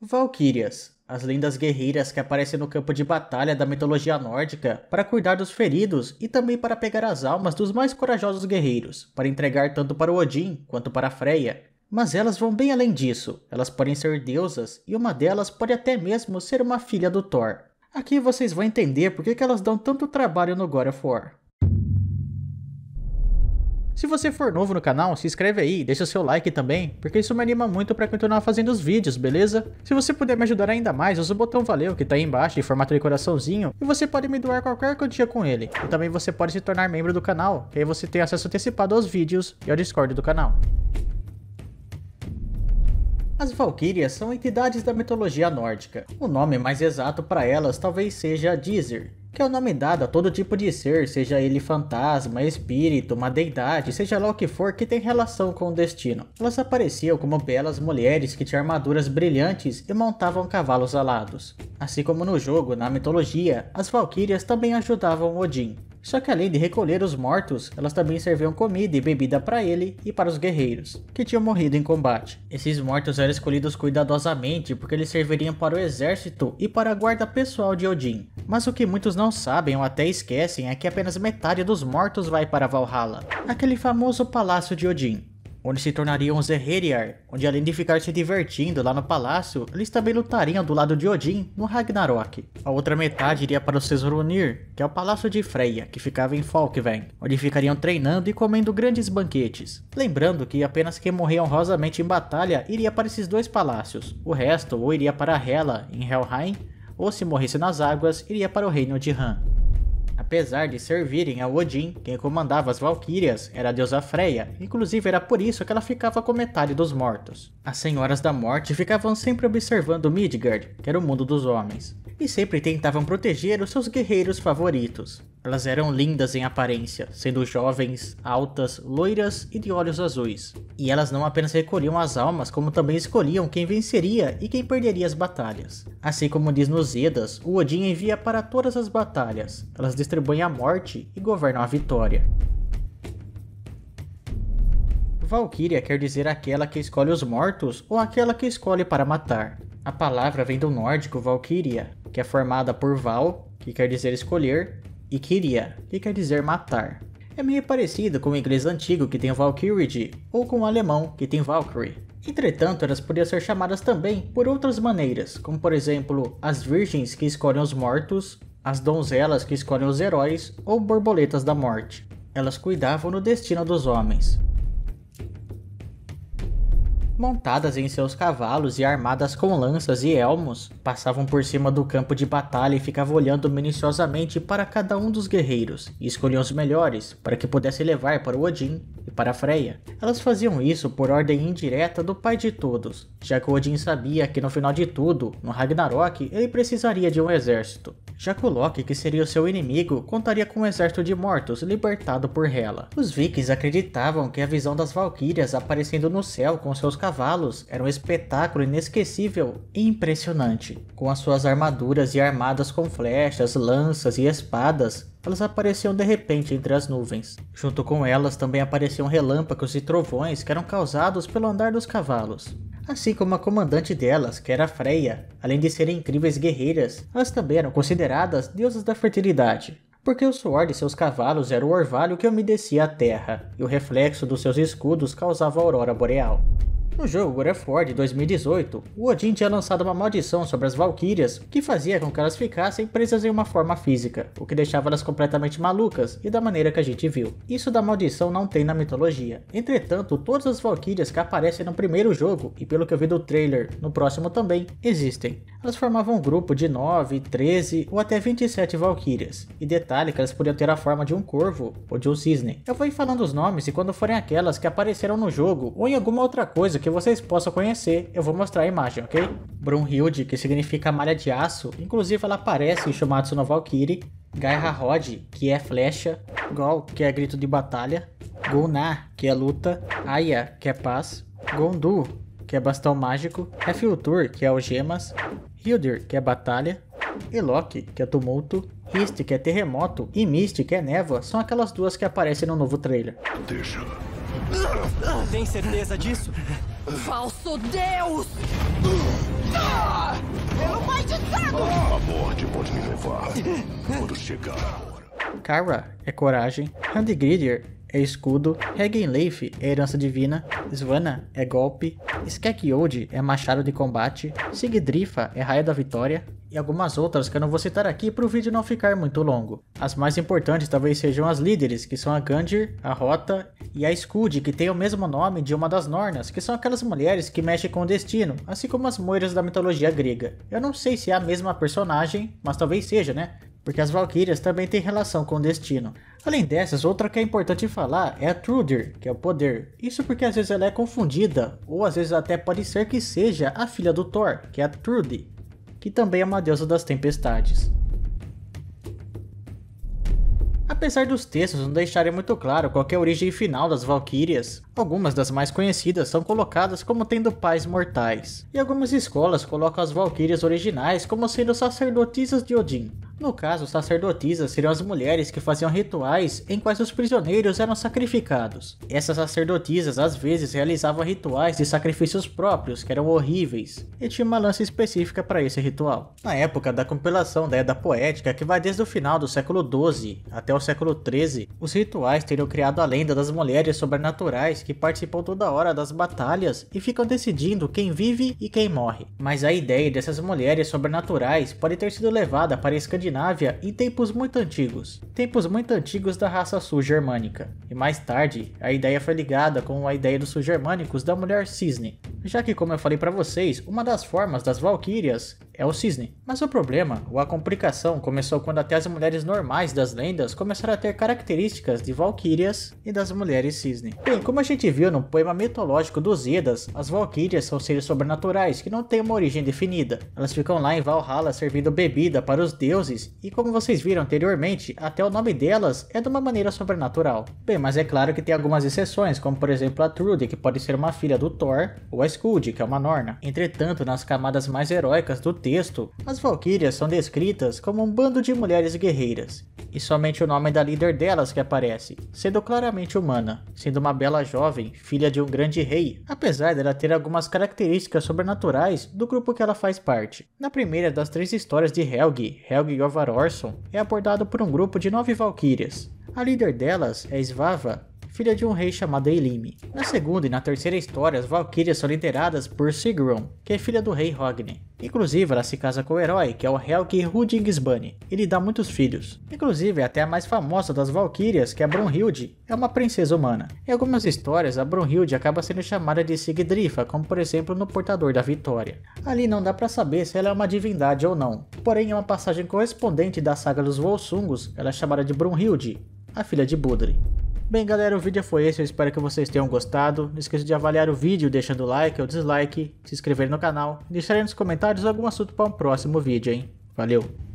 Valquírias, as lindas guerreiras que aparecem no campo de batalha da mitologia nórdica para cuidar dos feridos e também para pegar as almas dos mais corajosos guerreiros, para entregar tanto para o Odin quanto para Freya. Mas elas vão bem além disso, elas podem ser deusas e uma delas pode até mesmo ser uma filha do Thor. Aqui vocês vão entender por que elas dão tanto trabalho no God of War. Se você for novo no canal, se inscreve aí, deixa seu like também, porque isso me anima muito para continuar fazendo os vídeos, beleza? Se você puder me ajudar ainda mais, usa o botão valeu que tá aí embaixo em formato de coraçãozinho e você pode me doar qualquer quantia com ele. E também você pode se tornar membro do canal, que aí você tem acesso antecipado aos vídeos e ao Discord do canal. As Valkyrias são entidades da mitologia nórdica. O nome mais exato para elas talvez seja Dizir, que é o nome dado a todo tipo de ser, seja ele fantasma, espírito, uma deidade, seja lá o que for que tem relação com o destino. Elas apareciam como belas mulheres que tinham armaduras brilhantes e montavam cavalos alados. Assim como no jogo, na mitologia, as valquírias também ajudavam Odin, só que além de recolher os mortos, elas também serviam comida e bebida para ele e para os guerreiros, que tinham morrido em combate. Esses mortos eram escolhidos cuidadosamente porque eles serviriam para o exército e para a guarda pessoal de Odin. Mas o que muitos não sabem ou até esquecem é que apenas metade dos mortos vai para Valhalla, aquele famoso palácio de Odin onde se tornariam os Herriar, onde além de ficar se divertindo lá no palácio, eles também lutariam do lado de Odin no Ragnarok. A outra metade iria para o Sesrunir, que é o palácio de Freya, que ficava em Falkven, onde ficariam treinando e comendo grandes banquetes. Lembrando que apenas quem morria honrosamente em batalha iria para esses dois palácios, o resto ou iria para Hela, em Helheim, ou se morresse nas águas, iria para o reino de Han apesar de servirem a Odin, quem comandava as Valquírias era a deusa Freya, inclusive era por isso que ela ficava com metade dos mortos. As Senhoras da Morte ficavam sempre observando Midgard, que era o mundo dos homens e sempre tentavam proteger os seus guerreiros favoritos. Elas eram lindas em aparência, sendo jovens, altas, loiras e de olhos azuis. E elas não apenas recolhiam as almas, como também escolhiam quem venceria e quem perderia as batalhas. Assim como diz nos Edas, o Odin envia para todas as batalhas. Elas distribuem a morte e governam a vitória. Valkyria quer dizer aquela que escolhe os mortos ou aquela que escolhe para matar. A palavra vem do nórdico Valkyria, que é formada por Val, que quer dizer escolher, e Kiria, que quer dizer matar. É meio parecido com o inglês antigo que tem Valkyrie, ou com o alemão que tem Valkyrie. Entretanto, elas podiam ser chamadas também por outras maneiras, como por exemplo, as virgens que escolhem os mortos, as donzelas que escolhem os heróis ou borboletas da morte. Elas cuidavam do destino dos homens montadas em seus cavalos e armadas com lanças e elmos, passavam por cima do campo de batalha e ficavam olhando minuciosamente para cada um dos guerreiros, e escolhiam os melhores para que pudessem levar para o Odin e para Freya. Elas faziam isso por ordem indireta do pai de todos, já que o Odin sabia que no final de tudo, no Ragnarok, ele precisaria de um exército. Já coloque que seria o seu inimigo, contaria com um exército de mortos libertado por Hela. Os vikings acreditavam que a visão das valquírias aparecendo no céu com seus cavalos era um espetáculo inesquecível e impressionante. Com as suas armaduras e armadas com flechas, lanças e espadas, elas apareciam de repente entre as nuvens. Junto com elas também apareciam relâmpagos e trovões que eram causados pelo andar dos cavalos assim como a comandante delas, que era Freya. Além de serem incríveis guerreiras, elas também eram consideradas deusas da fertilidade, porque o suor de seus cavalos era o orvalho que umedecia a terra, e o reflexo dos seus escudos causava a aurora boreal. No jogo God of War de 2018, o Odin tinha lançado uma maldição sobre as Valkyrias que fazia com que elas ficassem presas em uma forma física, o que deixava elas completamente malucas e da maneira que a gente viu. Isso da maldição não tem na mitologia. Entretanto, todas as Valkyrias que aparecem no primeiro jogo e pelo que eu vi do trailer, no próximo também, existem. Elas formavam um grupo de 9, 13 ou até 27 valquírias, e detalhe que elas podiam ter a forma de um corvo ou de um cisne. Eu vou ir falando os nomes e quando forem aquelas que apareceram no jogo ou em alguma outra coisa que vocês possam conhecer, eu vou mostrar a imagem, ok? Brunhild, que significa malha de aço, inclusive ela aparece em Shumatsu no Valkyrie, Rod, que é flecha, Gol, que é grito de batalha, Gunnar, que é luta, Aya, que é paz, Gondu, que é Bastão Mágico, Refiltur, é que é Algemas, Hildir, que é Batalha, e Loki, que é Tumulto, Hist, que é Terremoto, e Mist, que é Névoa, são aquelas duas que aparecem no novo trailer. Deixa. Tem certeza disso? Falso Deus! Pai de maldizado! A morte pode me levar quando chegar a hora. Kara é coragem. Handgrider é escudo, Regenleaf é, é herança divina, Svana é golpe, yod é machado de combate, Sigdrifa é raia da vitória, e algumas outras que eu não vou citar aqui para o vídeo não ficar muito longo. As mais importantes talvez sejam as líderes, que são a Gandir, a Rota e a Scud, que tem o mesmo nome de uma das Nornas, que são aquelas mulheres que mexem com o destino, assim como as moiras da mitologia grega. Eu não sei se é a mesma personagem, mas talvez seja, né? porque as Valkyrias também têm relação com o destino. Além dessas, outra que é importante falar é a Trudir, que é o poder. Isso porque às vezes ela é confundida, ou às vezes até pode ser que seja a filha do Thor, que é a Trudy, que também é uma deusa das tempestades. Apesar dos textos não deixarem muito claro qual é a origem final das Valkyrias, Algumas das mais conhecidas são colocadas como tendo pais mortais, e algumas escolas colocam as valquírias originais como sendo sacerdotisas de Odin. No caso, sacerdotisas seriam as mulheres que faziam rituais em quais os prisioneiros eram sacrificados. Essas sacerdotisas às vezes realizavam rituais de sacrifícios próprios, que eram horríveis, e tinha uma lança específica para esse ritual. Na época da compilação da Edda Poética, que vai desde o final do século XII até o século XIII, os rituais teriam criado a lenda das mulheres sobrenaturais que participam toda hora das batalhas e ficam decidindo quem vive e quem morre. Mas a ideia dessas mulheres sobrenaturais pode ter sido levada para a Escandinávia em tempos muito antigos, tempos muito antigos da raça sul-germânica. E mais tarde, a ideia foi ligada com a ideia dos sul-germânicos da mulher cisne, já que como eu falei para vocês, uma das formas das valquírias é o cisne. Mas o problema, ou a complicação, começou quando até as mulheres normais das lendas começaram a ter características de valquírias e das mulheres cisne. Bem, como a gente viu no poema mitológico dos Edas, as valquírias são seres sobrenaturais que não têm uma origem definida. Elas ficam lá em Valhalla servindo bebida para os deuses e como vocês viram anteriormente, até o nome delas é de uma maneira sobrenatural. Bem, mas é claro que tem algumas exceções, como por exemplo a Trude, que pode ser uma filha do Thor, ou a Skuld, que é uma Norna. Entretanto, nas camadas mais heróicas do texto, texto, as Valkyrias são descritas como um bando de mulheres guerreiras, e somente o nome da líder delas que aparece, sendo claramente humana, sendo uma bela jovem, filha de um grande rei, apesar dela ter algumas características sobrenaturais do grupo que ela faz parte. Na primeira das três histórias de Helgi, Helgi Ovar Orson, é abordado por um grupo de nove valquírias. A líder delas é Svava, filha de um rei chamado Eilime. Na segunda e na terceira história, as Valkyrias são lideradas por Sigrun, que é filha do rei Hogni. Inclusive, ela se casa com o herói, que é o Helgi Hrudingsbane, e lhe dá muitos filhos. Inclusive, é até a mais famosa das Valkyrias, que é a Brunhilde, é uma princesa humana. Em algumas histórias, a Brunhilde acaba sendo chamada de Sigdrifa, como por exemplo no Portador da Vitória. Ali não dá para saber se ela é uma divindade ou não, porém, em uma passagem correspondente da saga dos Volsungos, ela é chamada de Brunhilde, a filha de Budri. Bem galera, o vídeo foi esse, eu espero que vocês tenham gostado. Não esqueça de avaliar o vídeo deixando o like ou dislike, se inscrever no canal e aí nos comentários algum assunto para um próximo vídeo, hein? Valeu!